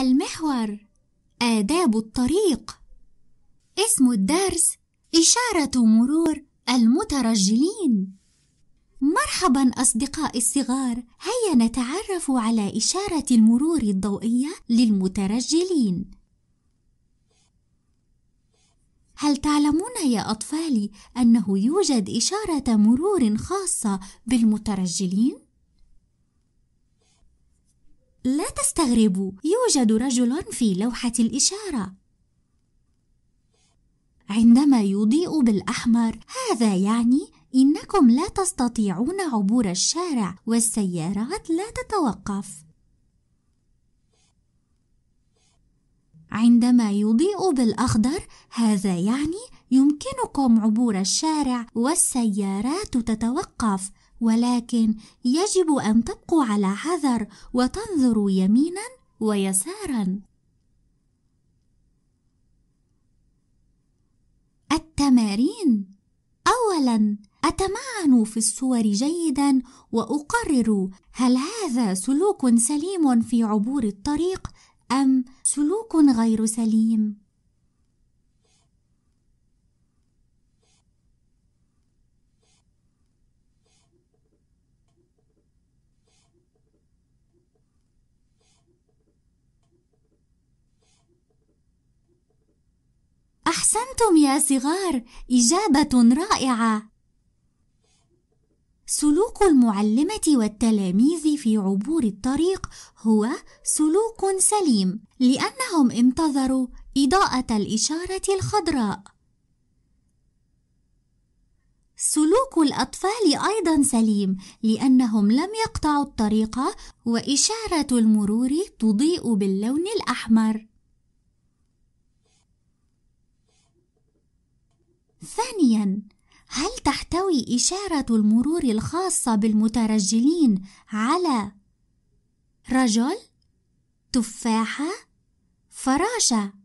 المحور آداب الطريق اسم الدرس إشارة مرور المترجلين مرحبا أصدقائي الصغار هيا نتعرف على إشارة المرور الضوئية للمترجلين هل تعلمون يا أطفالي أنه يوجد إشارة مرور خاصة بالمترجلين؟ لا تستغربوا يوجد رجل في لوحة الإشارة عندما يضيء بالأحمر هذا يعني إنكم لا تستطيعون عبور الشارع والسيارات لا تتوقف عندما يضيء بالأخضر هذا يعني يمكنكم عبور الشارع والسيارات تتوقف ولكن يجب أن تبقوا على حذر وتنظروا يمينا ويسارا التمارين أولا أتمعن في الصور جيدا وأقرر هل هذا سلوك سليم في عبور الطريق أم سلوك غير سليم؟ أحسنتم يا صغار، إجابة رائعة. سلوك المعلمة والتلاميذ في عبور الطريق هو سلوك سليم لأنهم انتظروا إضاءة الإشارة الخضراء. سلوك الأطفال أيضا سليم لأنهم لم يقطعوا الطريق وإشارة المرور تضيء باللون الأحمر. ثانيا هل تحتوي إشارة المرور الخاصة بالمترجلين على رجل، تفاحة، فراشة؟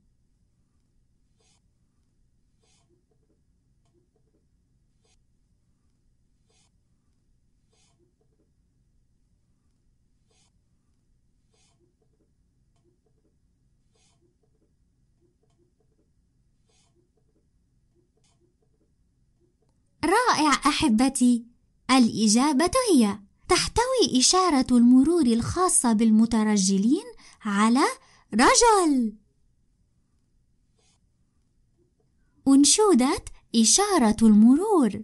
رائع أحبتي الإجابة هي تحتوي إشارة المرور الخاصة بالمترجلين على رجل أنشودة إشارة المرور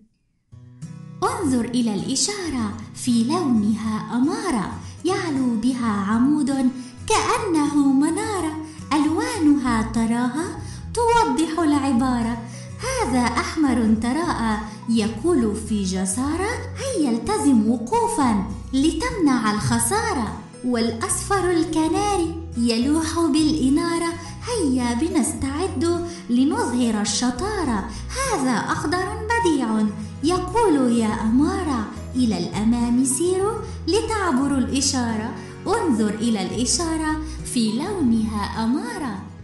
انظر إلى الإشارة في لونها أمارة يعلو بها عمود كأنه منارة ألوانها تراها توضح العبارة هذا أحمر تراءى يقول في جسارة هيا التزم وقوفا لتمنع الخسارة والأصفر الكناري يلوح بالإنارة هيا بنستعد لنظهر الشطارة هذا أخضر بديع يقول يا أمارة إلى الأمام سيروا لتعبروا الإشارة انظر إلى الإشارة في لونها أمارة